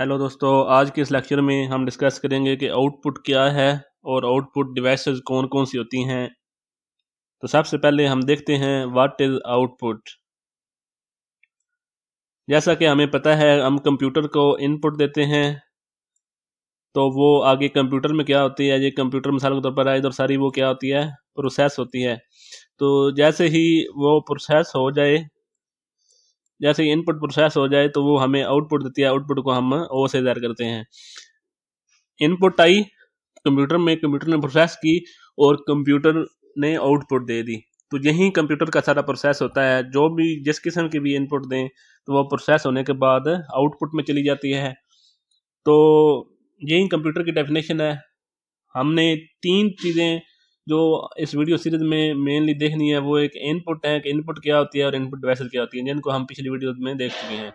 hello दोस्तों आज के इस लेक्चर में हम डिस्कस करेंगे कि आउटपुट क्या है और आउटपुट डिवाइसेस कौन कौन सी होती हैं तो सबसे पहले हम देखते हैं व्हाट इज़ आउटपुट जैसा कि हमें पता है हम कंप्यूटर को इनपुट देते हैं तो वो आगे कंप्यूटर में क्या होती है ये कंप्यूटर मिसाल के तौर पर आए इधर सारी वो क्या होती है प्रोसेस होती है तो जैसे ही वो प्रोसेस हो जाए जैसे इनपुट प्रोसेस हो जाए तो वो हमें आउटपुट देती है आउटपुट को हम ओ से दायर करते हैं इनपुट आई कंप्यूटर में कंप्यूटर ने प्रोसेस की और कंप्यूटर ने आउटपुट दे दी तो यही कंप्यूटर का सारा प्रोसेस होता है जो भी जिस किस्म की भी इनपुट दें तो वो प्रोसेस होने के बाद आउटपुट में चली जाती है तो यही कंप्यूटर की डेफिनेशन है हमने तीन चीज़ें जो इस वीडियो सीरीज में मेनली देखनी है वो एक इनपुट है कि इनपुट क्या होती है और इनपुट डिवाइसेस क्या होती है जिनको हम पिछली वीडियो में देख चुके हैं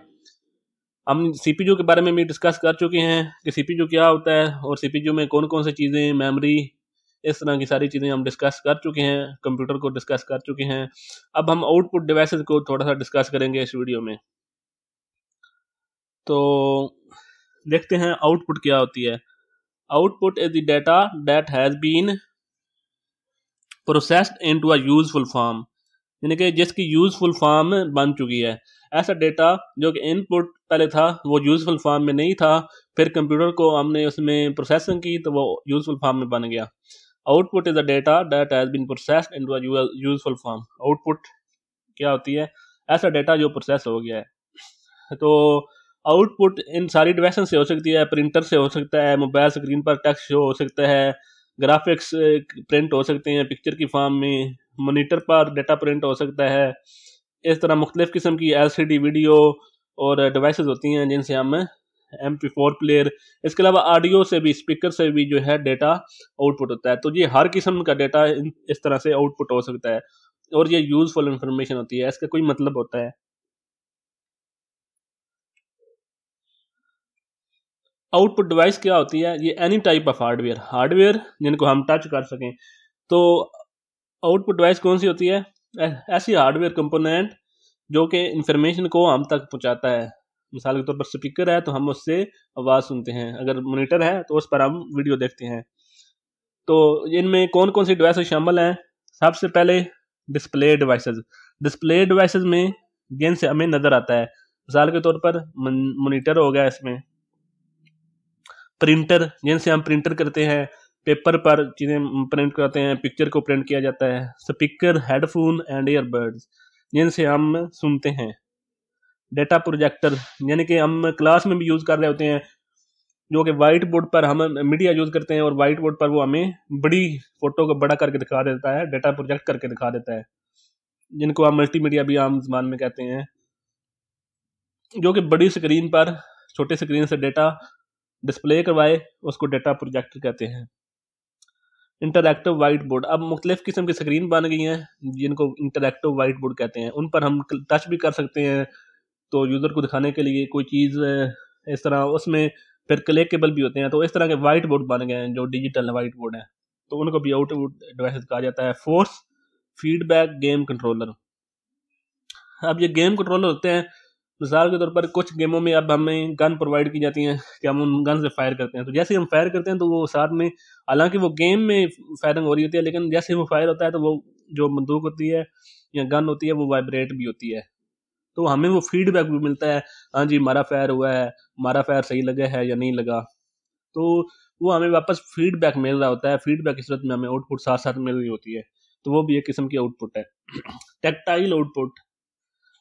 हम सीपीयू के बारे में भी डिस्कस कर चुके हैं कि सीपीयू क्या होता है और सीपीयू में कौन कौन सी चीज़ें मेमोरी इस तरह की सारी चीज़ें हम डिस्कस कर चुके हैं कंप्यूटर को डिस्कस कर चुके हैं अब हम आउटपुट डिवाइसेस को थोड़ा सा डिस्कस करेंगे इस वीडियो में तो देखते हैं आउटपुट क्या होती है output is the data that has been processed into a useful form यानी कि जिसकी यूज़फुल फॉर्म बन चुकी है ऐसा डेटा जो कि इनपुट पहले था वो यूज़फुल फॉर्म में नहीं था फिर कंप्यूटर को हमने उसमें प्रोसेसिंग की तो वो यूज़फुल फॉर्म में बन गया output is a data that has been processed into a useful form output क्या होती है ऐसा डेटा जो प्रोसेस हो गया है तो आउटपुट इन सारी डिवाइस से हो सकती है प्रिंटर से हो सकता है मोबाइल स्क्रीन पर टेक्स्ट शो हो सकता है ग्राफिक्स प्रिंट eh, हो सकते हैं पिक्चर की फॉर्म में मोनीटर पर डाटा प्रिंट हो सकता है इस तरह मुख्तलिफ़ किस्म की एल वीडियो और डिवाइस होती हैं जिनसे हम एम पी फोर प्लेयर इसके अलावा ऑडियो से भी स्पीकर से भी जो है डेटा आउटपुट होता है तो ये हर किस्म का डेटा इस तरह से आउटपुट हो सकता है और ये यूज़फुल इंफॉर्मेशन होती है इसका कोई मतलब होता है आउटपुट डिवाइस क्या होती है ये any type of hardware hardware जिनको हम टच कर सकें तो आउटपुट डिवाइस कौन सी होती है ऐसी हार्डवेयर कंपोनेंट जो कि इंफॉर्मेशन को हम तक पहुंचाता है मिसाल के तौर पर स्पीकर है तो हम उससे आवाज़ सुनते हैं अगर मोनीटर है तो उस पर हम वीडियो देखते हैं तो इनमें कौन कौन सी डिवाइस शामिल हैं सबसे पहले डिस्प्ले डिवाइसेस डिस्प्ले डिवाइसेस में जिनसे हमें नज़र आता है मिसाल के तौर पर मोनीटर हो गया इसमें प्रिंटर जिनसे हम प्रिंटर करते हैं पेपर पर चीजें प्रिंट करते हैं पिक्चर को प्रिंट किया जाता है स्पीकर हेडफोन एंड ईयरबड्स जिनसे हम सुनते हैं डेटा प्रोजेक्टर यानी कि हम क्लास में भी यूज़ कर रहे होते हैं जो कि वाइट बोर्ड पर हम मीडिया यूज़ करते हैं और वाइट बोर्ड पर वो हमें बड़ी फोटो को बड़ा करके दिखा देता है डेटा प्रोजेक्ट करके दिखा देता है जिनको हम मल्टीमीडिया भी आम जबान में कहते हैं जो कि बड़ी स्क्रीन पर छोटे स्क्रीन से डेटा डिस्प्ले करवाए उसको डेटा प्रोजेक्टर कहते हैं इंटरैक्टिव वाइट बोर्ड अब मुख्तलिफ़ किस्म की स्क्रीन बन गई हैं जिनको इंटरैक्टिव वाइट बोर्ड कहते हैं उन पर हम टच भी कर सकते हैं तो यूज़र को दिखाने के लिए कोई चीज़ इस तरह उसमें फिर क्लेकेबल भी होते हैं तो इस तरह के वाइट बोर्ड बन गए हैं जो डिजिटल वाइट बोर्ड हैं तो उनको भी आउट डिवाइस कहा जाता है फोर्स फीडबैक गेम कंट्रोलर अब ये गेम कंट्रोलर होते हैं मिसाल के तौर पर कुछ गेमों में अब हमें गन प्रोवाइड की जाती हैं कि हम उन गन से फायर करते हैं तो जैसे हम फायर करते हैं तो वो साथ में हालांकि वो गेम में फायरिंग हो रही होती है लेकिन जैसे वो फायर होता है तो वो जो बंदूक होती है या गन होती है वो वाइब्रेट भी होती है तो हमें वो फीडबैक भी मिलता है हाँ जी हमारा फायर हुआ है हमारा फायर सही लगा है या नहीं लगा तो वो हमें वापस फीडबैक मिल रहा होता है फीडबैक की सूरत में हमें आउटपुट साथ साथ मिल रही होती है तो वो भी एक किस्म की आउटपुट है टेक्टाइल आउटपुट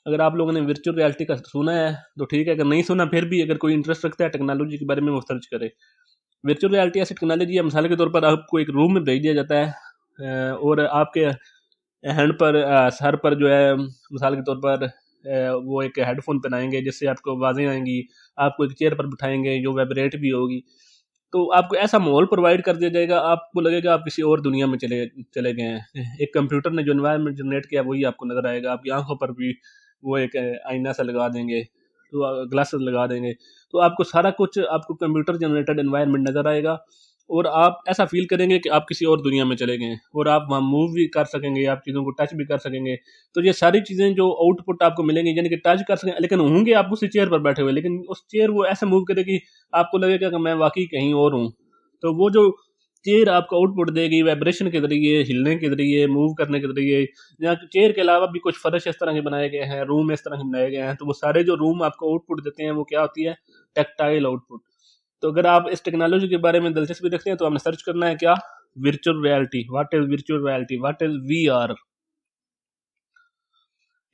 अगर आप लोगों ने वर्चुअल रियलिटी का सुना है तो ठीक है अगर नहीं सुना फिर भी अगर कोई इंटरेस्ट रखता है टेक्नोलॉजी के बारे में वो सर्च करे वर्चुअल रियलिटी ऐसी टेक्नोलॉजी है मिसाल के तौर पर आपको एक रूम में भेज दिया जाता है और आपके हैंड पर सर पर जो है मिसाल के तौर पर वो एक हेडफोन पहनाएंगे जिससे आपको आवाज़ें आएंगी आपको एक चेयर पर बिठाएंगे जो वाइब्रेट भी होगी तो आपको ऐसा माहौल प्रोवाइड कर दिया जाएगा आपको लगेगा आप किसी और दुनिया में चले चले गए हैं एक कंप्यूटर ने जो इन्वायरमेंट जनरेट किया वही आपको नज़र आएगा आपकी आंखों पर भी वो एक आईना सा लगा देंगे तो ग्लासेस लगा देंगे तो आपको सारा कुछ आपको कंप्यूटर जनरेटेड इन्वायरमेंट नज़र आएगा और आप ऐसा फील करेंगे कि आप किसी और दुनिया में चले गए और आप वहाँ मूव भी कर सकेंगे आप चीज़ों को टच भी कर सकेंगे तो ये सारी चीज़ें जो आउटपुट आपको मिलेंगी यानी कि टच कर सकें लेकिन होंगे आप उसी चेयर पर बैठे हुए लेकिन उस चेयर वो ऐसे मूव करेगी आपको लगेगा कि मैं वाकई कहीं और हूँ तो वो जो चेयर आपको आउटपुट देगी वाइब्रेशन के जरिए हिलने के जरिए मूव करने के जरिए या चेयर के अलावा भी कुछ फर्श इस तरह के बनाए गए हैं रूम इस तरह के बनाए गए हैं तो वो सारे जो रूम आपको आउटपुट देते हैं वो क्या होती है टेक्टाइल आउटपुट तो अगर आप इस टेक्नोलॉजी के बारे में दिलचस्पी रखते हैं तो आपने सर्च करना है क्या reality reality is virtual reality reality is V R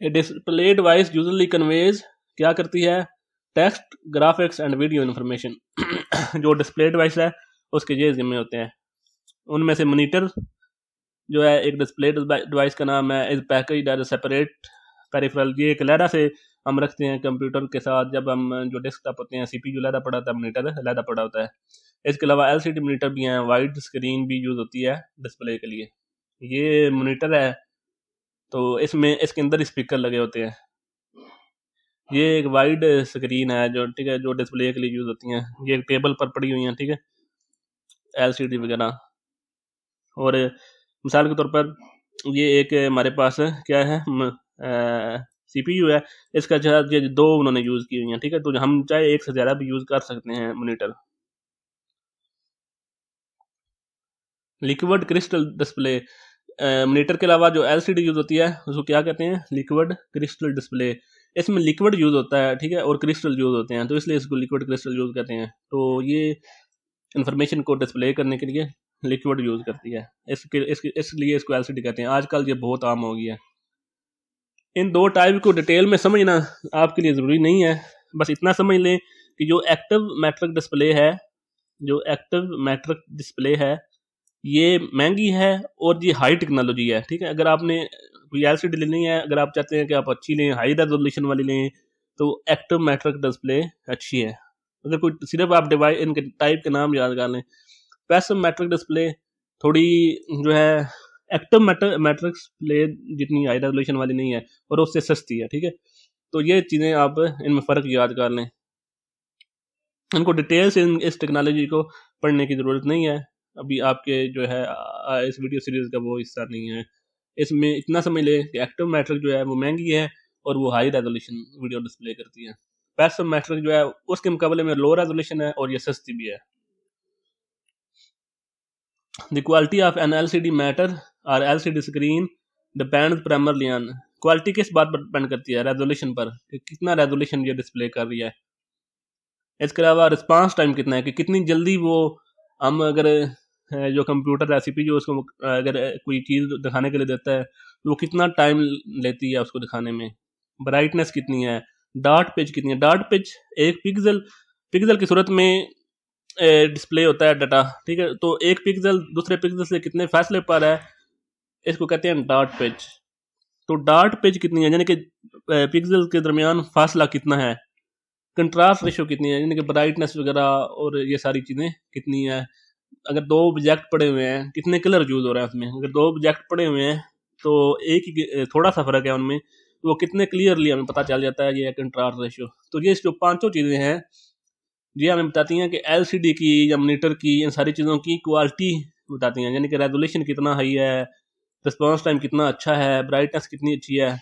a display device usually conveys क्या करती है text graphics and video information जो डिस्प्ले डिवाइस है उसके ये जिम्मे होते हैं उनमें से मोनीटर जो है एक डिस्प्ले डिवाइस का नाम है इस पैकेज एज सेपरेट पैरिफ्रल ये एक लहरा से हम रखते हैं कंप्यूटर के साथ जब हम जो डेस्कटॉप होते हैं सी पी यू लहरा पड़ा होता है मोनीटर लहरा पड़ा होता है इसके अलावा एल सी डी मोनीटर भी हैं वाइड स्क्रीन भी यूज़ होती है डिस्प्ले के लिए ये मोनीटर है तो इसमें इसके अंदर स्पीकर लगे होते हैं ये एक वाइड स्क्रीन है जो ठीक है जो डिस्प्ले के लिए यूज़ होती हैं ये टेबल पर पड़ी हुई हैं ठीक है डी वगैरह और मिसाल के तौर पर ये एक हमारे पास क्या है यू है इसका जो है दो उन्होंने यूज़ की हुई हैं ठीक है तो हम चाहे एक से ज़्यादा भी यूज़ कर सकते हैं monitor liquid crystal display monitor के अलावा जो एलसीडी यूज़ होती है उसको क्या कहते हैं लिक्विड क्रिस्टल डिस्प्ले इसमें लिक्विड यूज़ होता है ठीक है और क्रिस्टल यूज़ होते हैं तो इसलिए इसको लिक्विड क्रिस्टल यूज़ कहते हैं तो ये इन्फॉर्मेशन को डिस्प्ले करने के लिए लिक्विड यूज़ करती है इसके इस इसलिए इसको एल कहते हैं आजकल ये बहुत आम हो गई है इन दो टाइप को डिटेल में समझना आपके लिए ज़रूरी नहीं है बस इतना समझ लें कि जो एक्टिव मैट्रिक डिस्प्ले है जो एक्टिव मैट्रिक डिस्प्ले है ये महंगी है और ये हाई टेक्नोलॉजी है ठीक है अगर आपने कोई एल सी डी लेनी है अगर आप चाहते हैं कि आप अच्छी लें हाई रेजोल्यूशन वाली लें तो एक्टिव मैट्रिक डिस्प्ले अच्छी है अगर कोई सिर्फ आप डिवाइस इनके टाइप के नाम याद कर लें पैसिव मैट्रिक डिस्प्ले थोड़ी जो है एक्टिव मैट्रिक डिस्प्ले जितनी हाई रेजोल्यूशन वाली नहीं है और उससे सस्ती है ठीक है तो ये चीज़ें आप इनमें फ़र्क याद कर लें इनको डिटेल से इन, इस टेक्नोलॉजी को पढ़ने की ज़रूरत नहीं है अभी आपके जो है इस वीडियो सीरीज़ का वो हिस्सा नहीं है इसमें इतना समझ लें कि एक्टिव मैट्रिक जो है वो महंगी है और वो हाई रेजोल्यूशन वीडियो डिस्प्ले करती है पैसिव मैट्रिक जो है उसके मुकाबले में लो रेजोल्यूशन है और ये सस्ती भी है the quality of an L C D matter or L C D screen depend primarily on quality किस बात पर डिपेंड करती है रेजोल्यूशन पर कि कितना रेजोल्यूशन ये डिस्प्ले कर रही है इसके अलावा रिस्पांस टाइम कितना है कि कितनी जल्दी वो हम अगर जो कंप्यूटर रेसिपी जो उसको अगर कोई चीज़ दिखाने के लिए देता है वो कितना टाइम लेती है उसको दिखाने में ब्राइटनेस कितनी है डार्ट पेज कितनी है डार्ट पेज एक पिक्सल पिक्सल की सूरत में डिस्प्ले होता है डाटा ठीक है तो एक पिक्सल दूसरे पिक्सल से कितने फैसले पर है इसको कहते हैं डार्ट पेज तो डार्ट पेज कितनी है यानी कि पिक्सल के दरमियान फासला कितना है कंट्रास्ट रेशो कितनी है यानी कि ब्राइटनेस वगैरह और ये सारी चीज़ें कितनी है अगर दो ऑब्जेक्ट पड़े हुए हैं कितने कलर यूज़ हो रहे हैं उसमें अगर दो ऑब्जेक्ट पड़े हुए हैं तो एक ही थोड़ा सा फ़र्क है उनमें तो वो कितने क्लियरली हमें पता चल जाता है ये एक इंट्रार रेशियो तो ये जो पाँचों चीज़ें हैं ये हमें बताती हैं कि एल की या मोनीटर की इन सारी चीज़ों की क्वालिटी बताती हैं यानी कि रेजोलेशन कितना हाई है रिस्पॉन्स टाइम कितना अच्छा है ब्राइटनेस कितनी अच्छी है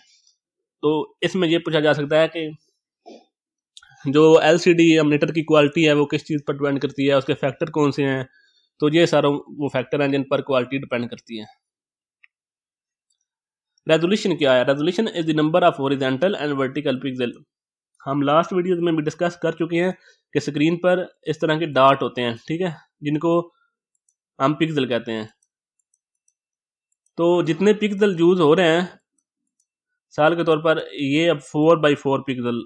तो इसमें यह पूछा जा सकता है कि जो एल सी डी या मोनीटर की क्वालिटी है वो किस चीज़ पर डिपेंड करती है उसके फैक्टर कौन से हैं तो ये सारों वो फैक्टर हैं जिन पर क्वालिटी डिपेंड करती है रेजोल्यूशन क्या है resolution is the number of horizontal and vertical pixel हम लास्ट वीडियो में भी डिस्कस कर चुके हैं कि स्क्रीन पर इस तरह के डार्ट होते हैं ठीक है जिनको हम पिक्सल कहते हैं तो जितने पिक्सल यूज हो रहे हैं साल के तौर पर ये अब फोर बाई फोर पिक्सल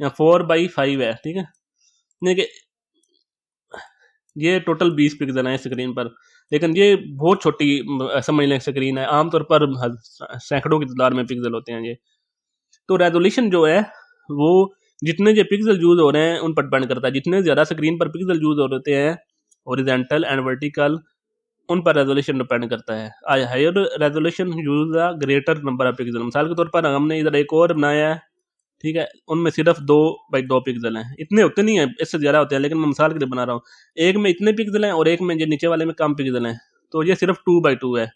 या फोर बाई फाइव है ठीक है यानी कि ये टोटल बीस पिक्सल हैं स्क्रीन पर लेकिन ये बहुत छोटी समझ लें स्क्रीन है आमतौर पर सैकड़ों की तादाद में पिक्सल होते हैं ये तो रेजोल्यूशन जो है वो जितने जो पिक्सल यूज़ हो रहे हैं उन पर डिपेंड करता है जितने ज़्यादा स्क्रीन पर पिक्सल यूज़ हो रहे हैं ओरिजेंटल एंड वर्टिकल उन पर रेजोल्यूशन डिपेंड करता है आज higher resolution use the greater number of pixel मिसाल के तौर पर हमने इधर एक और बनाया है ठीक है उनमें सिर्फ दो बाई दो पिक्जल हैं इतने होते नहीं हैं इससे ज़्यादा होते हैं लेकिन मैं मिसाल के लिए बना रहा हूँ एक में इतने पिक्जल हैं और एक में ये नीचे वाले में कम पिक्सल हैं तो ये सिर्फ टू बाई टू है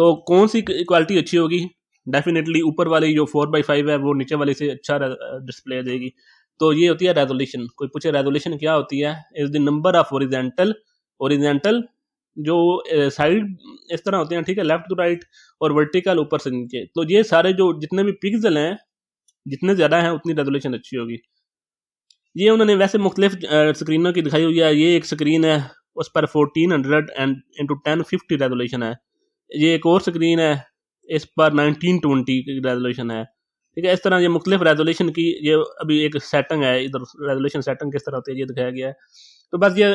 तो कौन सी क्वालिटी अच्छी होगी डेफिनेटली ऊपर वाली जो फोर बाई फाइव है वो नीचे वाले से अच्छा डिस्प्ले देगी तो ये होती है रेजोल्यूशन कोई पूछे रेजोल्यूशन क्या होती है is the number of horizontal horizontal जो साइड इस तरह होते हैं ठीक है लेफ्ट टू राइट और वर्टिकल ऊपर से नीचे तो ये सारे जो जितने भी पिक्सल हैं जितने ज़्यादा हैं उतनी रेजोल्यूशन अच्छी होगी ये उन्होंने वैसे मुख्तलिफ स्क्रीनों की दिखाई हुई है ये एक स्क्रीन है उस पर fourteen hundred and into ten fifty resolution है ये एक और स्क्रीन है इस पर नाइनटीन ट्वेंटी की रेजोल्यूशन है ठीक है इस तरह ये मुख्तलिफ रेजोल्यूशन की ये अभी एक सेटिंग है इधर रेजोल्यूशन सेटिंग किस तरह होती है ये दिखाया गया है तो बस ये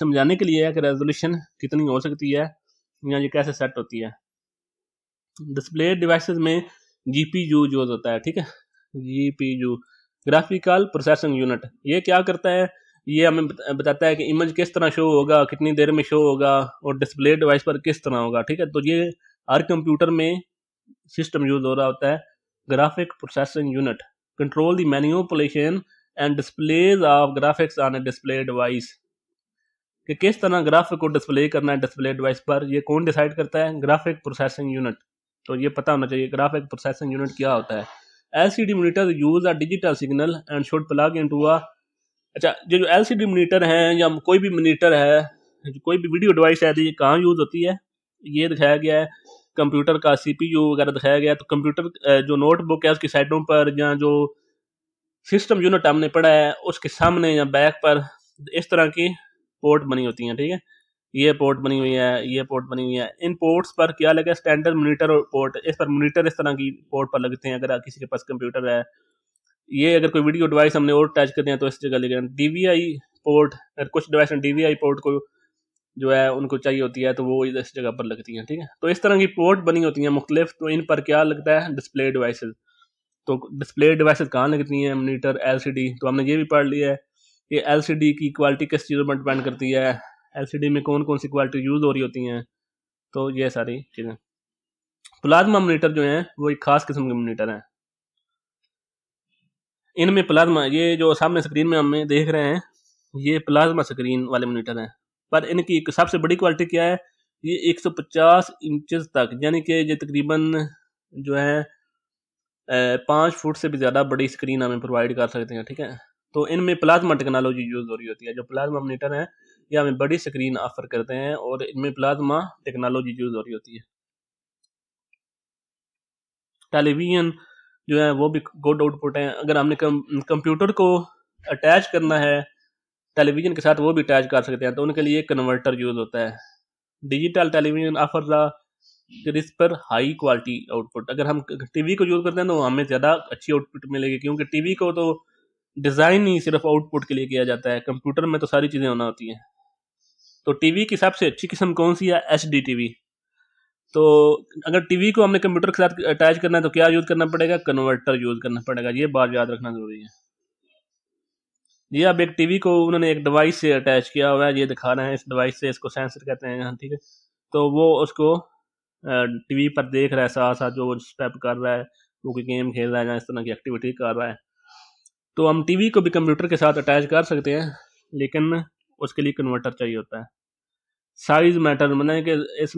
समझाने के लिए है कि रेजोल्यूशन कितनी हो सकती है या ये कैसे सेट होती है डिस्प्ले डिवाइसेस में जी पी यू यूज होता है ठीक है जीपीयू ग्राफिकल प्रोसेसिंग यूनिट ये क्या करता है ये हमें बताता है कि इमेज किस तरह शो होगा कितनी देर में शो होगा और डिस्प्ले डिवाइस पर किस तरह होगा ठीक है तो ये हर कंप्यूटर में सिस्टम यूज हो रहा होता है graphic processing unit control the manipulation and displays of graphics on a display device कि किस तरह ग्राफिक को डिस्प्ले करना है डिस्प्ले डिवाइस पर ये कौन डिसाइड करता है ग्राफिक प्रोसेसिंग यूनिट तो ये पता होना चाहिए ग्राफिक प्रोसेसिंग यूनिट क्या होता है the monitor use a digital signal and should plug into a अच्छा ये जो एल सी मोनीटर हैं या कोई भी मोनीटर है कोई भी वीडियो डिवाइस है तो ये कहाँ यूज़ होती है ये दिखाया गया है कंप्यूटर का सीपीयू वगैरह दिखाया गया है तो कंप्यूटर जो नोटबुक है उसकी साइडों पर या जो सिस्टम यूनिट हमने पढ़ा है उसके सामने या बैक पर इस तरह की पोर्ट बनी होती हैं ठीक है ये पोर्ट बनी हुई है ये पोर्ट बनी हुई है इन पोर्ट्स पर क्या लगे स्टैंडर्ड मोनीटर पोर्ट इस पर मोनीटर इस तरह की पोर्ट पर लगते हैं अगर किसी के पास कंप्यूटर है ये अगर कोई वीडियो डिवाइस हमने और अटैच करते हैं तो इस जगह लगे डी वी आई पोर्ट अगर कुछ device D V I port को जो है उनको चाहिए होती है तो वो इस जगह पर लगती हैं ठीक है तो इस तरह की पोर्ट बनी होती हैं मुख्तलिफ तो इन पर क्या लगता है डिस्प्ले डिवाइस तो डिस्प्ले डिवाइस कहाँ लगती हैं मोनीटर एलसीडी तो हमने ये भी पढ़ लिया है कि एलसीडी की क्वालिटी किस चीज़ों पर डिपेंड करती है एल में कौन कौन सी क्वालिटी यूज़ हो रही होती हैं तो ये सारी चीज़ें प्लाज्मा मोनीटर जो हैं वो एक ख़ास किस्म के मोनीटर हैं इनमें प्लाज्मा ये जो सामने स्क्रीन में हम देख रहे हैं ये प्लाज्मा स्क्रीन वाले मोनीटर हैं पर इनकी सबसे बड़ी क्वालिटी क्या है ये 150 इंचेस तक यानी कि ये तकरीबन जो है पाँच फुट से भी ज़्यादा बड़ी स्क्रीन हमें प्रोवाइड कर सकते हैं ठीक है तो इनमें प्लाज्मा टेक्नोलॉजी यूज़ हो रही होती है जो प्लाज्मा मोनीटर हैं ये हमें बड़ी स्क्रीन ऑफर करते हैं और इनमें प्लाज्मा टेक्नोलॉजी यूज़ हो रही होती है टेलीविज़न जो है वो भी गुड आउटपुट है अगर हमने कंप्यूटर को अटैच करना है टेलीविज़न के साथ वो भी अटैच कर सकते हैं तो उनके लिए कन्वर्टर यूज़ होता है डिजिटल टेलीविज़न ऑफर द इस पर हाई क्वालिटी आउटपुट अगर हम टीवी को यूज़ करते हैं तो हमें ज़्यादा अच्छी आउटपुट मिलेगी क्योंकि टीवी को तो डिज़ाइन ही सिर्फ आउटपुट के लिए किया जाता है कंप्यूटर में तो सारी चीज़ें होना होती हैं तो टीवी की सबसे अच्छी किस्म कौन सी है एच डी वी तो अगर टीवी को हमने कंप्यूटर के साथ अटैच करना है तो क्या यूज़ करना पड़ेगा कन्वर्टर यूज़ करना पड़ेगा ये बात याद रखना ज़रूरी है ये अब एक टीवी को उन्होंने एक डिवाइस से अटैच किया हुआ है ये दिखा रहे हैं इस डिवाइस से इसको सेंसर कहते हैं यहाँ ठीक है तो वो उसको टीवी पर देख रहा है साथ साथ जो स्टेप कर रहा है वो कोई गेम खेल रहा है या इस तरह की एक्टिविटी कर रहा है तो हम टीवी को भी कंप्यूटर के साथ अटैच कर सकते हैं लेकिन उसके लिए कन्वर्टर चाहिए होता है साइज मैटर मतलब कि इस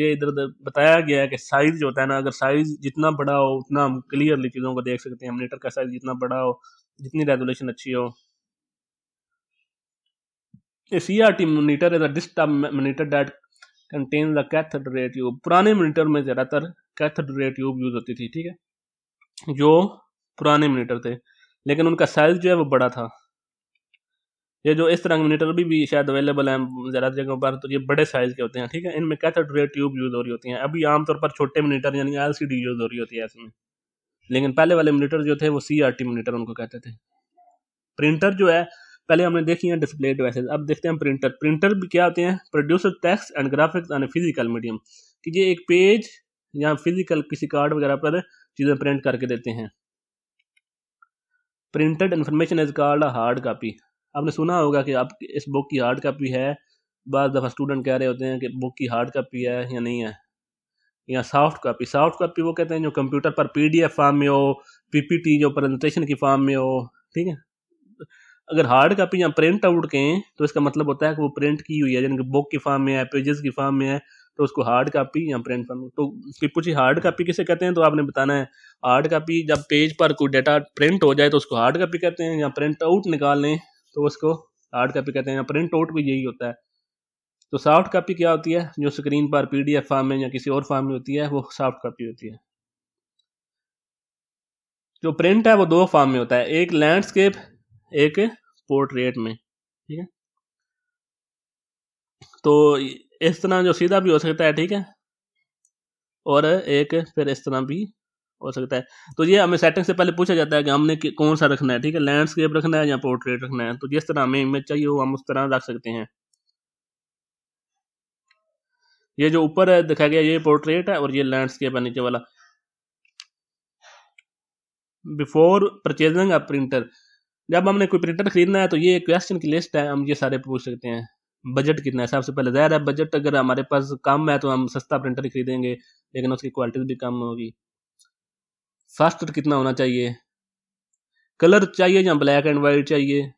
ये इधर उधर बताया गया है कि साइज जो होता है ना अगर साइज जितना बड़ा हो उतना हम क्लियरली चीज़ों को देख सकते हैं मोनीटर का साइज जितना बड़ा हो जितनी रेजोलेशन अच्छी हो A CRT monitor is a disk type monitor that contain the cathode ray tube पुराने मोनीटर में ज़्यादातर कैथोड रे ट्यूब यूज़ होती थी ठीक है जो पुराने मोनीटर थे लेकिन उनका साइज जो है वो बड़ा था ये जो इस तरह मोनीटर भी, भी शायद अवेलेबल हैं ज़्यादा जगहों पर तो ये बड़े साइज़ के होते हैं ठीक है इनमें कैथेड रे ट्यूब यूज़ हो रही होती हैं अभी आमतौर पर छोटे मोनीटर यानी एल यूज़ हो रही होती है इसमें लेकिन पहले वाले मोनीटर जो थे वो सी आर टी मोनीटर उनको कहते थे प्रिंटर जो है पहले हमने देखी है डिस्प्ले डिवाइसेज अब देखते हैं प्रिंटर प्रिंटर भी क्या होते हैं producer text and graphics and physical medium कि ये एक पेज या फिजिकल किसी कार्ड वगैरह पर चीज़ें प्रिंट करके देते हैं printed information is called hard copy आपने सुना होगा कि आप इस बुक की हार्ड कापी है बाद दफ़ा स्टूडेंट कह रहे होते हैं कि बुक की हार्ड कापी है या नहीं है या सॉफ्ट कापी सॉफ्ट कापी वो कहते हैं जो कंप्यूटर पर पीडीएफ फॉर्म में हो पीपीटी जो प्रेजेंटेशन की फॉर्म में हो ठीक है अगर हार्ड कापी या प्रिंट आउट कहें तो इसका मतलब होता है कि वो प्रिंट की हुई है यानी कि बुक की फॉर्म में है पेजेस की फॉर्म में है तो उसको हार्ड कापी या प्रिंट फॉर्म तो उसकी पूछी हार्ड कापी किसे कहते हैं तो आपने बताना है हार्ड कापी जब पेज पर कोई डाटा प्रिंट हो जाए तो उसको हार्ड कापी कहते हैं या प्रिंट आउट निकाल लें तो उसको हार्ड कॉपी कहते हैं प्रिंट आउट भी यही होता है तो सॉफ्ट कॉपी क्या होती है जो स्क्रीन पर पीडीएफ फॉर्म में या किसी और फॉर्म में होती है वो सॉफ्ट कॉपी होती है जो प्रिंट है वो दो फॉर्म में होता है एक लैंडस्केप एक पोर्ट्रेट में ठीक है तो इस तरह जो सीधा भी हो सकता है ठीक है और एक फिर इस तरह भी हो सकता है तो ये हमें सेटिंग से पहले पूछा जाता है कि हमने कौन सा रखना है ठीक है लैंडस्केप रखना है या पोर्ट्रेट रखना है तो जिस तरह हमें इमेज चाहिए वो हम उस तरह रख सकते हैं ये जो ऊपर है दिखाया गया ये पोर्ट्रेट है और ये लैंडस्केप है नीचे वाला बिफोर परचेजिंग अ प्रिंटर जब हमने कोई प्रिंटर खरीदना है तो ये क्वेश्चन की लिस्ट है हम ये सारे पूछ सकते हैं बजट कितना है सबसे पहले ज़ाहिर है बजट अगर हमारे पास कम है तो हम सस्ता प्रिंटर खरीदेंगे लेकिन उसकी क्वालिटी भी कम होगी फास्टर तो कितना होना चाहिए कलर चाहिए या ब्लैक एंड वाइट चाहिए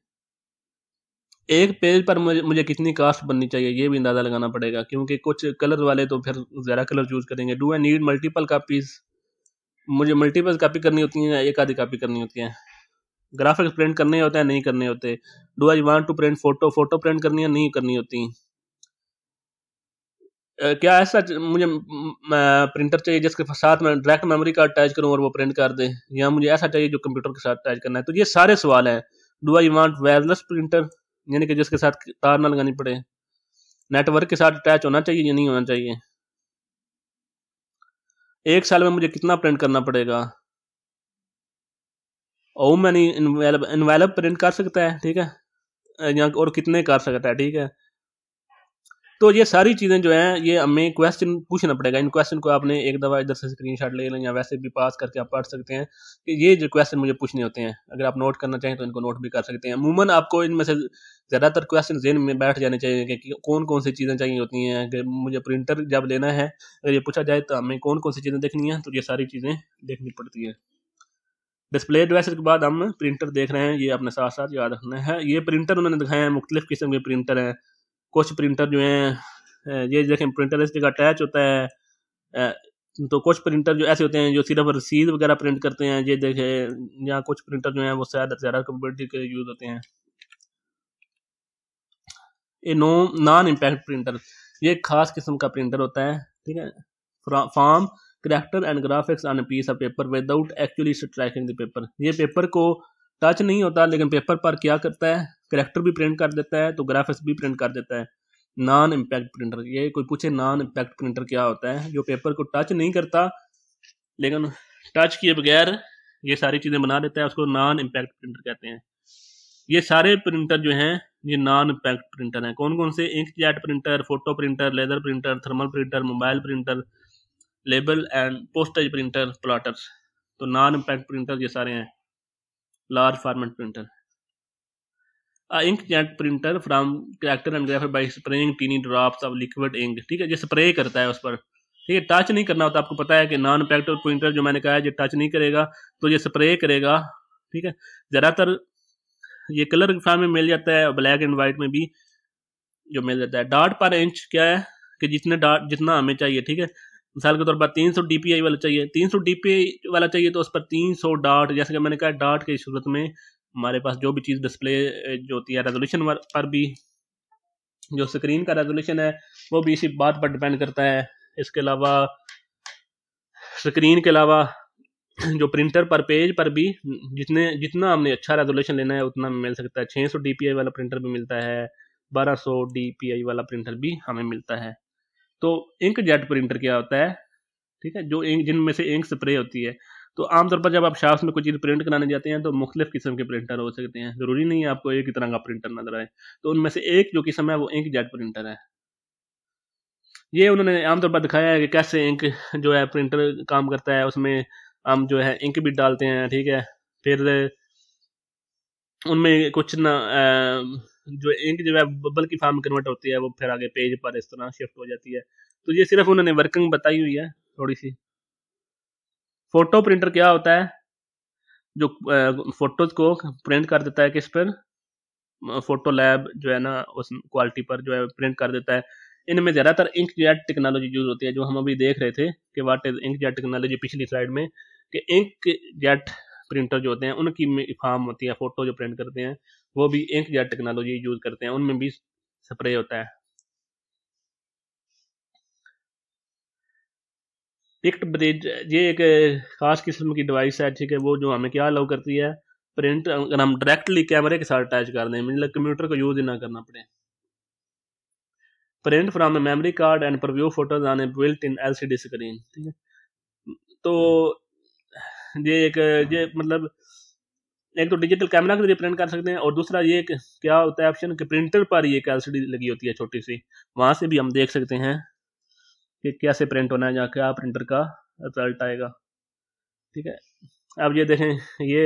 एक पेज पर मुझे, मुझे कितनी कास्ट बननी चाहिए ये भी अंदाज़ा लगाना पड़ेगा क्योंकि कुछ कलर वाले तो फिर ज़्यादा कलर चूज़ करेंगे do I need multiple copies मुझे मल्टीपल कापी करनी होती हैं या एक आधी कापी करनी होती है ग्राफिक्स प्रिंट करने होते हैं नहीं करने होते do I want to print photo photo print करनी है नहीं करनी होती क्या ऐसा मुझे प्रिंटर चाहिए जिसके साथ मैं डायरेक्ट मेमोरी कार्ड अटैच करूं और वो प्रिंट कर दे या मुझे ऐसा चाहिए जो कंप्यूटर के साथ अटैच करना है तो ये सारे सवाल हैं do I want wireless printer यानी कि जिसके साथ तार ना लगानी पड़े नेटवर्क के साथ अटैच होना चाहिए या नहीं होना चाहिए एक साल में मुझे कितना प्रिंट करना पड़ेगा ओ मैनी इनवेलप प्रिंट कर सकता है ठीक है या और कितने कर सकता है ठीक है तो ये सारी चीज़ें जो हैं ये हमें क्वेश्चन पूछना पड़ेगा इन क्वेश्चन को आपने एक दफ़ा इधर से स्क्रीन शॉट ले लें या वैसे भी पास करके आप पढ़ सकते हैं कि ये जो क्वेश्चन मुझे पूछने होते हैं अगर आप नोट करना चाहें तो इनको नोट भी कर सकते हैं अमूमन आपको इनमें से ज़्यादातर क्वेश्चन जेन में बैठ जाने चाहिए कि कौन कौन सी चीज़ें चाहिए होती हैं अगर मुझे प्रिंटर जब लेना है अगर ये पूछा जाए तो हमें कौन कौन सी चीज़ें देखनी है तो ये सारी चीज़ें देखनी पड़ती हैं डिस्प्ले डिवाइस के बाद हम प्रिंटर देख रहे हैं ये अपने साथ साथ याद रखना है ये प्रिंटर उन्होंने दिखाए हैं मुख्तलिफ़ किस्म के प्रिंटर हैं कुछ प्रिंटर जो हैं ये देखें प्रिंटर इस जगह अटैच होता है तो कुछ प्रिंटर जो ऐसे होते हैं जो सिर्फ रसीद वगैरह प्रिंट करते हैं ये देखें या कुछ प्रिंटर जो हैं वो शायद ज़्यादा कंप्यूटर के यूज़ होते हैं ये नो नॉन इम्पैक्ट प्रिंटर ये खास किस्म का प्रिंटर होता है ठीक है form character and graphics on piece of paper without actually striking the paper ये पेपर को टच नहीं होता लेकिन पेपर पर क्या करता है करेक्टर भी प्रिंट कर देता है तो ग्राफिक्स भी प्रिंट कर देता है नॉन इम्पैक्ट प्रिंटर ये कोई पूछे नॉन इम्पैक्ट प्रिंटर क्या होता है जो पेपर को टच नहीं करता लेकिन टच किए बगैर ये सारी चीज़ें बना देता है उसको नॉन इम्पैक्ट प्रिंटर कहते हैं ये सारे प्रिंटर जो हैं ये नॉन इम्पैक्ट प्रिंटर हैं कौन कौन से ink jet printer photo printer laser printer thermal printer mobile printer label and postage printer plotters तो नॉन इम्पैक्ट प्रिंटर ये सारे हैं large format printer ink printer printer from character and grapher by spraying teeny drops of liquid ठीक है ये spray करता है उस पर ठीक है टच नहीं करना होता आपको पता है कि नॉन और प्रिंटर जो मैंने कहा है ये टच नहीं करेगा तो ये स्प्रे करेगा ठीक है ज़्यादातर ये कलर फॉर्म में मिल जाता है ब्लैक एंड वाइट में भी जो मिल जाता है डॉट पर इंच क्या है कि जितने डॉट जितना हमें चाहिए ठीक है मिसाल के तौर पर तीन सौ डी वाला चाहिए तीन सौ डी वाला चाहिए तो उस पर तीन सौ डॉट जैसे कि मैंने कहा डॉट की सूरत में हमारे पास जो भी चीज़ डिस्प्ले जो होती है रेजोल्यूशन पर भी जो स्क्रीन का रेजोल्यूशन है वो भी इसी बात पर डिपेंड करता है इसके अलावा स्क्रीन के अलावा जो प्रिंटर पर पेज पर भी जितने जितना हमने अच्छा रेजोल्यूशन लेना है उतना मिल सकता है 600 सौ वाला प्रिंटर भी मिलता है बारह सौ डी वाला प्रिंटर भी हमें मिलता है तो इंक जेट प्रिंटर क्या होता है ठीक है जो इंक जिनमें से इंक स्प्रे होती है तो आमतौर पर जब आप शाफ्ट में कोई चीज़ प्रिंट कराने जाते हैं तो मुख्तफ किस्म के प्रिंटर हो सकते हैं ज़रूरी नहीं है आपको एक ही तरह का प्रिंटर नजर आए तो उनमें से एक जो किस्म है वो इंक जेट प्रिंटर है ये उन्होंने आमतौर पर दिखाया है कि कैसे इंक जो है प्रिंटर काम करता है उसमें हम जो है इंक भी डालते हैं ठीक है फिर उनमें कुछ ना जो इंक जो है बबल की फार्म कन्वर्ट होती है वो फिर आगे पेज पर इस तरह शिफ्ट हो जाती है तो ये सिर्फ उन्होंने वर्किंग बताई हुई है थोड़ी सी फोटो प्रिंटर क्या होता है जो फोटोज को प्रिंट कर देता है किस पर फोटो लैब जो है ना उस क्वालिटी पर जो है प्रिंट कर देता है इनमें ज़्यादातर इंक जेट टेक्नोलॉजी यूज़ होती है जो हम अभी देख रहे थे कि what is ink jet technology पिछली स्लाइड में कि इंक जेट प्रिंटर जो होते हैं उनकी फार्म होती है फ़ोटो जो प्रिंट करते हैं वो भी इंक जेट टेक्नोलॉजी यूज़ करते हैं उनमें भी स्प्रे होता है टिकट बदेज ये एक ख़ास किस्म की डिवाइस है ठीक है वो जो हमें क्या अलाउ करती है प्रिंट अगर हम डायरेक्टली कैमरे के साथ अटैच कर दें मतलब कंप्यूटर को यूज़ ना करना पड़े print from memory card and preview photos and built in L C D screen ठीक है तो ये एक ये मतलब एक तो डिजिटल कैमरा के जरिए प्रिंट कर सकते हैं और दूसरा ये क्या होता है ऑप्शन कि प्रिंटर पर ये एक एल लगी होती है छोटी सी वहाँ से भी हम देख सकते हैं कि कैसे प्रिंट होना है या क्या प्रिंटर का रिजल्ट आएगा ठीक है अब ये देखें ये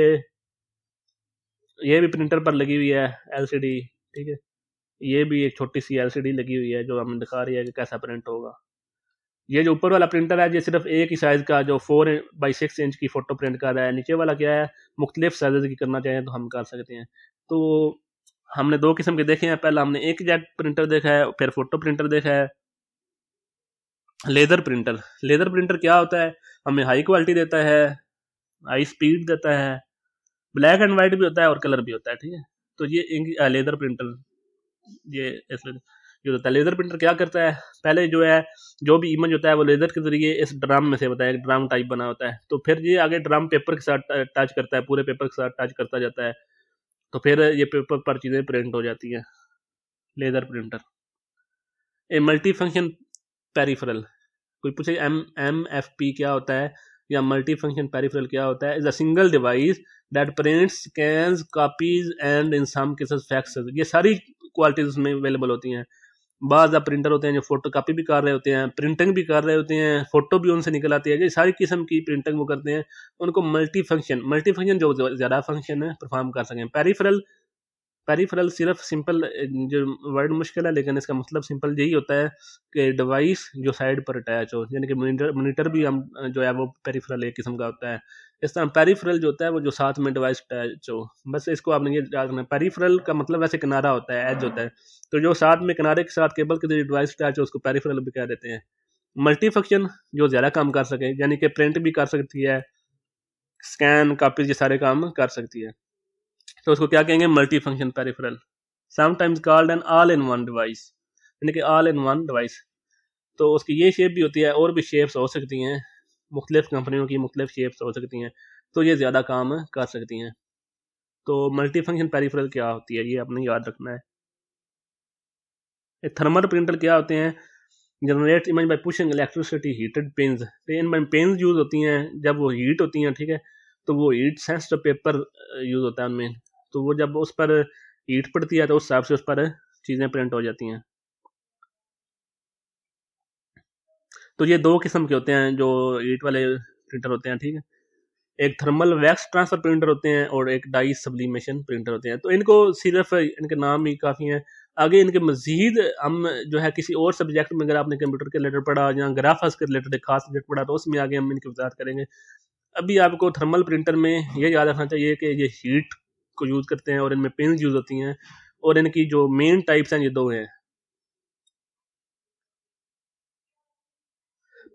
ये भी प्रिंटर पर लगी हुई है एलसीडी ठीक है ये भी एक छोटी सी एलसीडी लगी हुई है जो हमें दिखा रही है कि कैसा प्रिंट होगा ये जो ऊपर वाला प्रिंटर है ये सिर्फ एक ही साइज़ का जो फोर बाई सिक्स इंच की फ़ोटो प्रिंट कर रहा है नीचे वाला क्या है मुख्तलिफ साइज की करना चाहें तो हम कर सकते हैं तो हमने दो किस्म के देखे हैं पहला हमने एक जेट प्रिंटर देखा है फिर फ़ोटो प्रिंटर देखा है लेदर प्रिंटर लेदर प्रिंटर क्या होता है हमें हाई क्वालिटी देता है हाई स्पीड देता है ब्लैक एंड वाइट भी होता है और कलर भी होता है ठीक है तो ये लेदर प्रिंटर ये इसमें जो होता है लेदर प्रिंटर क्या करता है पहले जो है जो भी इमेज होता है वो लेदर के जरिए इस ड्राम में से होता है ड्राम टाइप बना होता है तो फिर ये आगे ड्राम पेपर के साथ टच करता है पूरे पेपर के साथ टच करता जाता है तो फिर ये पेपर पर चीज़ें प्रिंट हो जाती हैं laser printer a multi function peripheral कोई पूछे एम एम एफ पी क्या होता है या मल्टी फंक्शन पेरीफरल क्या होता है is a single device that prints scans copies and in some cases fax ये सारी क्वालिटीज उसमें अवेलेबल होती हैं बाद प्रिंटर होते हैं जो फोटो कापी भी कर रहे होते हैं प्रिंटिंग भी कर रहे होते हैं फोटो भी उनसे निकल आती है ये सारी किस्म की प्रिंटिंग वो करते हैं उनको मल्टी फंक्शन मल्टी फंक्शन जो ज़्यादा फंक्शन है परफॉर्म कर सकें पेरीफरल पेरीफरल सिर्फ सिंपल जो वर्ड मुश्किल है लेकिन इसका मतलब सिंपल यही होता है कि डिवाइस जो साइड पर अटैच हो यानी कि मोनीटर मोनीटर भी हम जो है वो पेरीफरल एक किस्म का होता है इस तरह पेरीफरल जो होता है वो जो साथ में डिवाइस अटैच हो बस इसको आपने ये याद रखना पेरीफरल का मतलब वैसे किनारा होता है एज होता है तो जो साथ में किनारे के साथ केबल के डिवाइस अटैच हो उसको पेरीफरल भी कह देते हैं मल्टी फंक्शन जो ज़्यादा काम कर सके यानी कि प्रिंट भी कर सकती है स्कैन कापी ये सारे काम कर सकती है तो उसको क्या कहेंगे multi function peripheral sometimes called an all in one device यानी कि ऑल इन वन डिवाइस तो उसकी ये शेप भी होती है और भी शेप्स हो सकती हैं मुख्तलिफ कंपनियों की मुख्तलिफ शेप्स हो सकती हैं तो ये ज़्यादा काम कर सकती हैं तो मल्टी फंक्शन पेरीफरल क्या होती है ये आपने याद रखना है थर्मल प्रिंटर क्या होते हैं generate image by pushing electricity heated pins pin इनमें पेन्स यूज़ होती हैं जब वो हीट होती हैं ठीक है तो वो ईट सेंस जो पेपर यूज़ होता है उनमें तो वो जब उस पर ईट पड़ती है तो उस हिसाब से उस पर चीज़ें प्रिंट हो जाती हैं तो ये दो किस्म के होते हैं जो ईट वाले प्रिंटर होते हैं ठीक है एक थर्मल वैक्स ट्रांसफर प्रिंटर होते हैं और एक डाई सब्लिमेशन प्रिंटर होते हैं तो इनको सिर्फ इनके नाम ही काफ़ी हैं आगे इनके मजीद हम जो है किसी और सब्जेक्ट में अगर आपने कंप्यूटर के रिलेटेड पढ़ा या ग्राफर्स के रिलेटेड खास सब्जेक्ट पढ़ा तो उसमें आगे हम इनकी वजात करेंगे अभी आपको थर्मल प्रिंटर में ये याद रखना चाहिए कि ये हीट को यूज़ करते हैं और इनमें पेन यूज़ होती हैं और इनकी जो मेन टाइप्स हैं ये दो हैं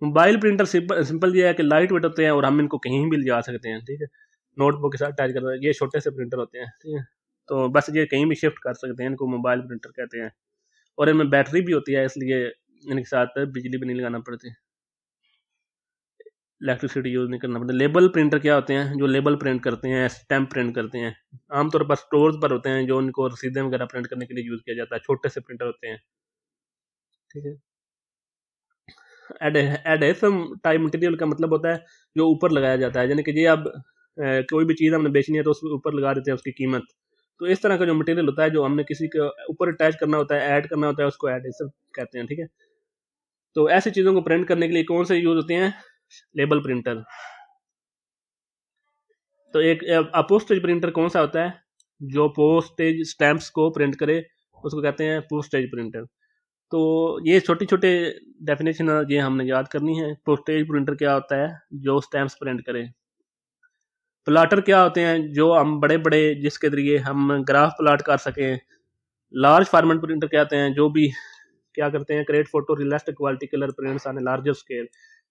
मोबाइल प्रिंटर सिंपल सिंपल ये है कि लाइट वेट होते हैं और हम इनको कहीं भी ले जा सकते हैं ठीक है नोटबुक के साथ अटैच कर ये छोटे से प्रिंटर होते हैं ठीक है तो बस ये कहीं भी शिफ्ट कर सकते हैं इनको मोबाइल प्रिंटर कहते हैं और इनमें बैटरी भी होती है इसलिए इनके साथ बिजली भी नहीं लगाना पड़ती इलेक्ट्रिसिटी यूज़ नहीं करना पड़ता लेबल प्रिंटर क्या होते हैं जो लेबल प्रिंट करते हैं स्टैम्प प्रिंट करते हैं आमतौर पर स्टोर पर होते हैं जो उनको रसीदे वगैरह प्रिंट करने के लिए यूज़ किया जाता है छोटे से प्रिंटर होते हैं ठीक है एडेसिव टाइप मटेरियल का मतलब होता है जो ऊपर लगाया जाता है यानी कि ये अब कोई भी चीज़ हमने बेचनी है तो उस ऊपर लगा देते हैं उसकी कीमत तो इस तरह का जो मटेरियल होता है जो हमने किसी के ऊपर अटैच करना होता है ऐड करना होता है उसको एडेसिव कहते हैं ठीक है तो ऐसी चीज़ों को प्रिंट करने के लिए कौन से यूज़ होते हैं लेबल प्रिंटर तो एक अपोस्टेज प्रिंटर कौन सा होता है जो पोस्टेज स्टैम्प्स को प्रिंट करे उसको कहते हैं पोस्टेज प्रिंटर तो ये छोटे छोटे डेफिनेशन ये हमने याद करनी है पोस्टेज प्रिंटर क्या होता है जो स्टैम्प्स प्रिंट करे प्लाटर क्या होते हैं जो हम बड़े बड़े जिसके जरिए हम ग्राफ प्लाट कर सकें लार्ज फार्मेट प्रिंटर क्या होते हैं जो भी क्या करते हैं create photo realistic quality colour prints and larger scale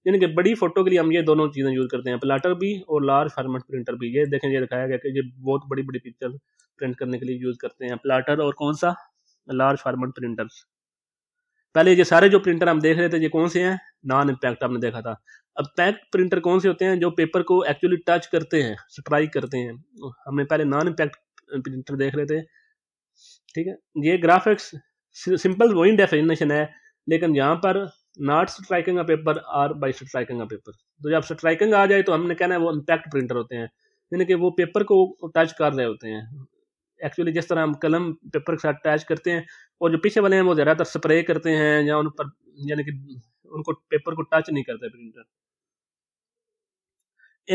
यानी कि बड़ी फ़ोटो के लिए हम ये दोनों चीज़ें यूज़ करते हैं प्लाटर भी और लार्ज फार्मेट प्रिंटर भी ये देखें ये दिखाया गया कि ये बहुत बड़ी बड़ी पिक्चर प्रिंट करने के लिए यूज़ करते हैं प्लाटर और कौन सा लार्ज फार्मेट प्रिंटर पहले ये सारे जो प्रिंटर हम देख रहे थे ये कौन से हैं नॉन इम्पैक्ट आपने देखा था अब पैक प्रिंटर कौन से होते हैं जो पेपर को एक्चुअली टच करते हैं स्ट्राइक करते हैं हमने पहले नॉन इम्पैक्ट प्रिंटर देख रहे थे ठीक है ये ग्राफिक्स सिंपल वही डेफिनेशन है लेकिन यहाँ पर नॉट स्ट्राइकिंग अ पेपर और बाई स्ट्राइकिंग अ पेपर तो जब स्ट्राइकिंग आ जाए तो हमने कहना है वो इम्पैक्ट प्रिंटर होते हैं यानी कि वो पेपर को टच कर रहे होते हैं एक्चुअली जिस तरह हम कलम पेपर के साथ टच करते हैं और जो पीछे वाले हैं वो ज़्यादातर स्प्रे करते हैं या उन पर यानी कि उनको पेपर को टच नहीं करते प्रिंटर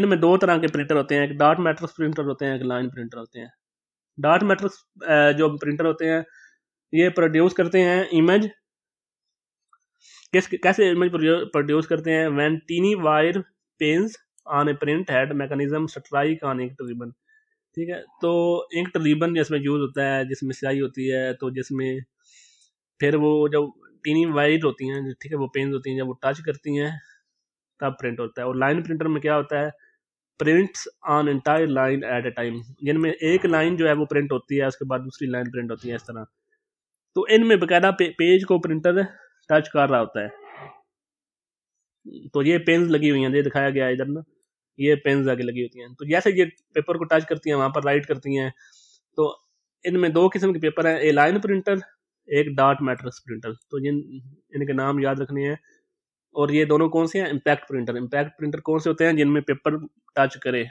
इनमें दो तरह के प्रिंटर होते हैं एक डॉट मैट्रिक्स प्रिंटर होते हैं एक लाइन प्रिंटर होते हैं डॉट मैट्रिक्स जो प्रिंटर होते हैं ये प्रोड्यूस करते हैं इमेज किस कैसे इमेज प्रोड्यूस करते हैं when tiny wire pins on a print head mechanism strike on ink ribbon ठीक है तो इंक रिबन जिसमें यूज होता है जिसमें सियाही होती है तो जिसमें फिर वो जब टीनी वायर होती हैं ठीक है वो पेन्स होती हैं जब वो टच करती हैं तब प्रिंट होता है और लाइन प्रिंटर में क्या होता है prints on entire line at a time जिनमें एक लाइन जो है वो प्रिंट होती है उसके बाद दूसरी लाइन प्रिंट होती है इस तरह तो इनमें बकायदा पे, पेज को प्रिंटर टच कर रहा होता है तो ये पेन्स लगी हुई हैं ये दिखाया गया इधर ना ये पेन्स आगे लगी होती हैं तो जैसे ये पेपर को टच करती हैं वहां पर राइट करती हैं तो इनमें दो किस्म के पेपर हैं ए लाइन प्रिंटर एक डार्ट मैट्रिक्स प्रिंटर तो जिन इनके नाम याद रखने हैं और ये दोनों कौन से हैं इम्पैक्ट प्रिंटर इम्पैक्ट प्रिंटर कौन से होते हैं जिनमें पेपर टच करे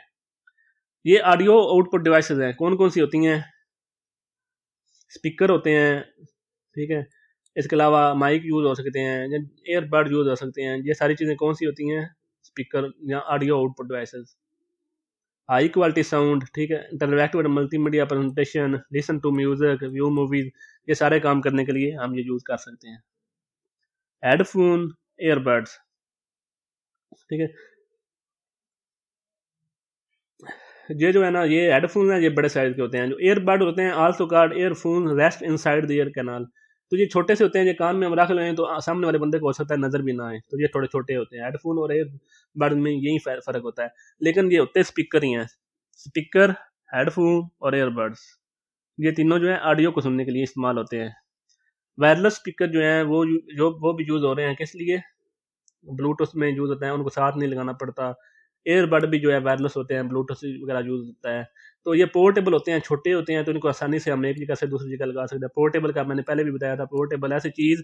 ये ऑडियो आउटपुट डिवाइसेस हैं कौन कौन सी होती हैं स्पीकर होते हैं ठीक है इसके अलावा माइक यूज़ हो सकते हैं या एयरबड यूज़ हो सकते हैं ये सारी चीज़ें कौन सी होती हैं स्पीकर या audio output devices high quality sound ठीक है interactive multimedia presentation listen to music view movies ये सारे काम करने के लिए हम ये यूज़ कर सकते हैं हेडफोन एयरबड्स ठीक है ये जो है ना ये हेडफोन हैं ये बड़े साइज के होते हैं जो एयरबड होते हैं also called earphone rest inside the ear canal तो ये छोटे से होते हैं जो कान में हम रख लें तो सामने वाले बंदे को हो सकता है नज़र भी ना आए तो ये थोड़े छोटे होते हैं हेडफोन और एयरबड में यही फ़र्क होता है लेकिन ये होते हैं स्पीकर ही हैं स्पीकर हेडफोन और एयरबड्स ये तीनों जो है ऑडियो को सुनने के लिए इस्तेमाल होते हैं वायरलेस स्पीकर जो है वो जो वो भी यूज़ हो रहे हैं किस लिए ब्लूटूथ में यूज़ होता है उनको साथ नहीं लगाना पड़ता एयरबड भी जो है वायरलेस होते हैं ब्लूटूथ वगैरह यूज़ होता है तो ये पोर्टेबल होते हैं छोटे होते हैं तो इनको आसानी से हम एक जगह से दूसरी जगह लगा सकते हैं पोर्टेबल का मैंने पहले भी बताया था पोर्टेबल ऐसी चीज़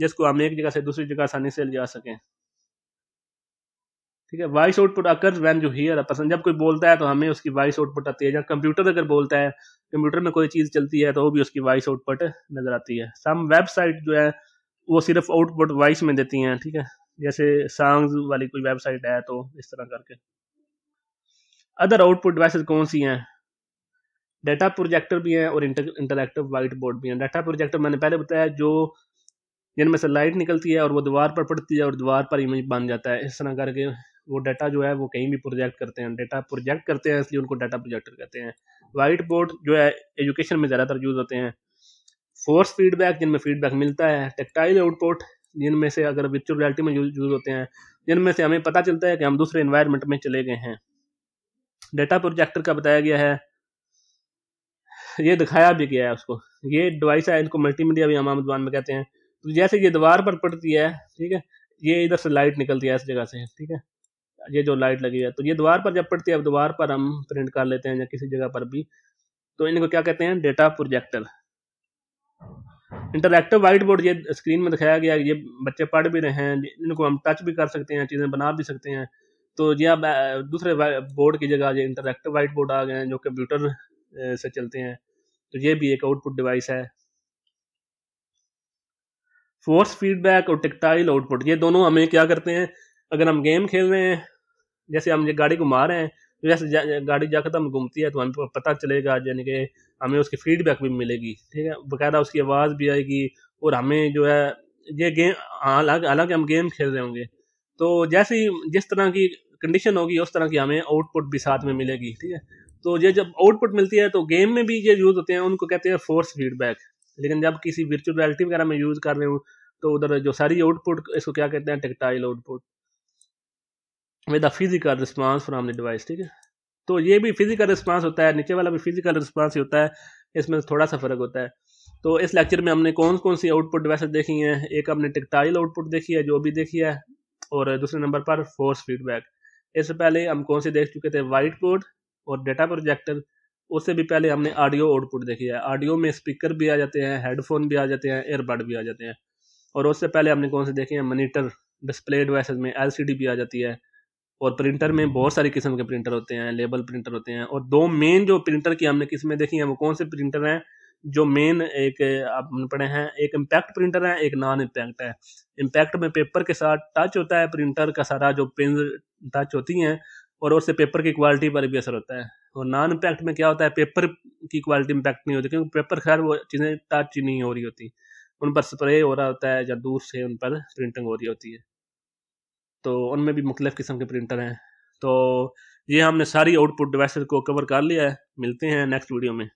जिसको हम एक जगह से दूसरी जगह आसानी से ले जा सकें ठीक है voice output occur when you hear person जब कोई बोलता है तो हमें उसकी वॉइस आउटपुट आती है जब कंप्यूटर अगर बोलता है कंप्यूटर में कोई चीज़ चलती है तो वो भी उसकी वॉइस आउटपुट नज़र आती है सम वेबसाइट जो है वो सिर्फ आउटपुट वॉइस में देती हैं ठीक है जैसे सॉन्ग्स वाली कोई वेबसाइट है तो इस तरह करके अदर आउटपुट डिवाइसेस कौन सी हैं डाटा प्रोजेक्टर भी है और इंटर इंटरक्टिव वाइट बोर्ड भी है डाटा प्रोजेक्टर मैंने पहले बताया जो जिनमें से लाइट निकलती है और वो दीवार पर पड़ती है और दीवार पर इमेज बन जाता है इस तरह करके वो डाटा जो है वो कहीं भी प्रोजेक्ट करते हैं डाटा प्रोजेक्ट करते हैं इसलिए उनको डाटा प्रोजेक्टर कहते हैं वाइट बोर्ड जो है एजुकेशन में ज़्यादातर यूज़ होते हैं फोर्स फीडबैक जिनमें फीडबैक मिलता है टेक्टाइल आउटपुट जिनमें से अगर विचुअल रियलिटी में यूज़ होते हैं जिनमें से हमें पता चलता है कि हम दूसरे इन्वायरमेंट में चले गए हैं डाटा प्रोजेक्टर का बताया गया है ये दिखाया भी गया है उसको ये डिवाइस है इनको मल्टीमीडिया भी आम जबान में कहते हैं तो जैसे ये दीवार पर पड़ती है ठीक है ये इधर से लाइट निकलती है इस जगह से ठीक है ये जो लाइट लगी है तो ये दीवार पर जब पड़ती है अब दीवार पर हम प्रिंट कर लेते हैं या किसी जगह पर भी तो इनको क्या कहते हैं data projector interactive white board ये स्क्रीन में दिखाया गया ये बच्चे पढ़ भी रहे हैं इनको हम टच भी कर सकते हैं चीज़ें बना भी सकते हैं तो ये अब दूसरे बोर्ड की जगह ये इंटरैक्टिव वाइट बोर्ड आ गए हैं जो कंप्यूटर से चलते हैं तो ये भी एक आउटपुट डिवाइस है फोर्स फीडबैक और टेक्टाइल आउटपुट ये दोनों हमें क्या करते हैं अगर हम गेम खेल रहे हैं जैसे हम ये गाड़ी मार रहे हैं तो जैसे जा, गाड़ी जाकर तो घूमती है तो हमें पता चलेगा यानी कि हमें उसकी फीडबैक भी मिलेगी ठीक है बकायदा उसकी आवाज़ भी आएगी और हमें जो है ये गेम अलग अलग हम गेम खेल रहे होंगे तो जैसी जिस तरह की कंडीशन होगी उस तरह की हमें आउटपुट भी साथ में मिलेगी ठीक है तो ये जब आउटपुट मिलती है तो गेम में भी ये यूज़ होते हैं उनको कहते हैं फोर्स फीडबैक लेकिन जब किसी वर्चुअल रियलिटी वगैरह में यूज़ कर रहे हो तो उधर जो सारी आउटपुट इसको क्या कहते हैं tactile output with a physical response from the device ठीक है तो ये भी फिजिकल रिस्पांस होता है नीचे वाला भी फिजिकल रिस्पांस ही होता है इसमें थोड़ा सा फ़र्क होता है तो इस लेक्चर में हमने कौन कौन सी आउटपुट डिवाइसेस देखी हैं एक हमने टेक्टाइल आउटपुट देखी है जो भी देखी है और दूसरे नंबर पर फोर्स फीडबैक इससे पहले हम कौन से देख चुके थे वाइट बोर्ड और डेटा प्रोजेक्टर उससे भी पहले हमने ऑडियो आउटपुट देखी है ऑडियो में स्पीकर भी आ जाते हैं हेडफोन भी आ जाते हैं एयरबड भी आ जाते हैं और उससे पहले हमने कौन से देखे हैं मोनीटर डिस्प्ले डिवाइसेस में एल भी आ जाती है और प्रिंटर में बहुत सारी किस्म के प्रिंटर होते हैं लेबल प्रिंटर होते हैं और दो मेन जो प्रिंटर की हमने किस्में देखी हैं वो कौन से प्रिंटर हैं जो मेन एक आपने पढ़े हैं एक इम्पैक्ट प्रिंटर है एक नॉन इम्पैक्ट है इम्पैक्ट में पेपर के साथ टच होता है प्रिंटर का सारा जो पेन टच होती हैं और उससे पेपर की क्वालिटी पर भी असर होता है और नॉन इम्पैक्ट में क्या होता है पेपर की क्वालिटी इम्पैक्ट नहीं होती क्योंकि पेपर खैर वो चीज़ें टच नहीं हो रही होती उन पर स्प्रे हो रहा होता है या दूर से उन पर प्रिंटिंग हो रही होती है तो उनमें भी मुख्तफ किस्म के प्रिंटर हैं तो ये हमने सारी आउटपुट डिवाइस को कवर कर लिया है मिलते हैं नेक्स्ट वीडियो में